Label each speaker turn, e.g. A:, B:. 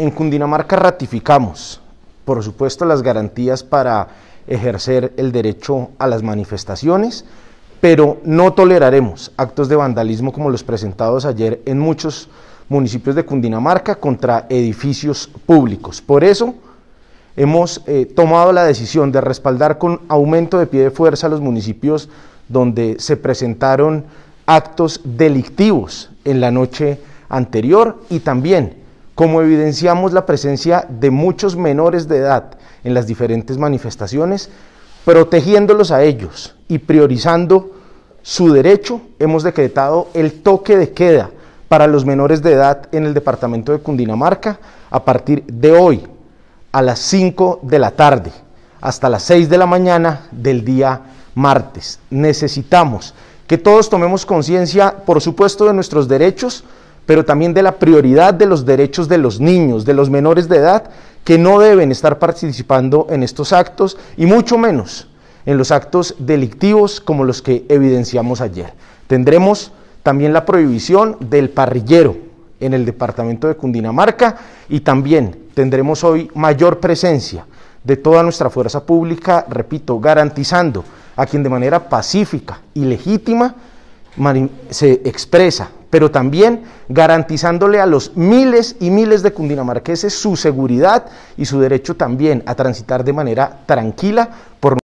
A: En Cundinamarca ratificamos, por supuesto, las garantías para ejercer el derecho a las manifestaciones, pero no toleraremos actos de vandalismo como los presentados ayer en muchos municipios de Cundinamarca contra edificios públicos. Por eso hemos eh, tomado la decisión de respaldar con aumento de pie de fuerza a los municipios donde se presentaron actos delictivos en la noche anterior y también como evidenciamos la presencia de muchos menores de edad en las diferentes manifestaciones, protegiéndolos a ellos y priorizando su derecho, hemos decretado el toque de queda para los menores de edad en el departamento de Cundinamarca a partir de hoy a las 5 de la tarde hasta las 6 de la mañana del día martes. Necesitamos que todos tomemos conciencia, por supuesto, de nuestros derechos, pero también de la prioridad de los derechos de los niños, de los menores de edad, que no deben estar participando en estos actos y mucho menos en los actos delictivos como los que evidenciamos ayer. Tendremos también la prohibición del parrillero en el departamento de Cundinamarca y también tendremos hoy mayor presencia de toda nuestra fuerza pública, repito, garantizando a quien de manera pacífica y legítima se expresa pero también garantizándole a los miles y miles de cundinamarqueses su seguridad y su derecho también a transitar de manera tranquila por